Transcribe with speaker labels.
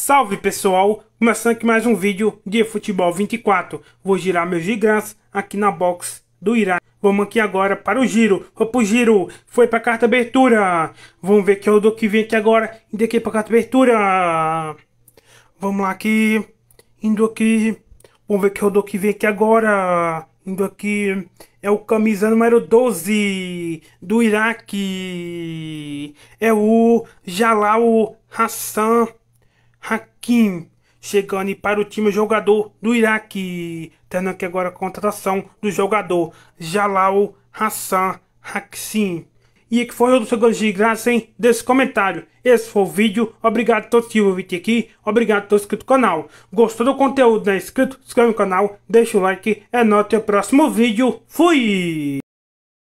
Speaker 1: Salve pessoal, começando aqui mais um vídeo de futebol 24. Vou girar meus gigas aqui na box do Irã. Vamos aqui agora para o giro. Vamos pro giro. Foi pra carta abertura. Vamos ver que é o do que vem aqui agora. Indo aqui pra carta abertura. Vamos lá aqui. Indo aqui. Vamos ver que é o do que vem aqui agora. Indo aqui. É o camisa número 12 do Iraque. É o Jalal Hassan Kim, chegando para o time jogador do Iraque, tendo aqui agora a contratação do jogador Jalal Hassan Hakim E que foi outro segundos de graça hein, desse comentário. Esse foi o vídeo. Obrigado a todos que viram aqui. Obrigado a todos inscritos no canal. Gostou do conteúdo? Não é inscrito? Se inscreve no canal, deixa o like. É nóis, até o próximo vídeo. Fui!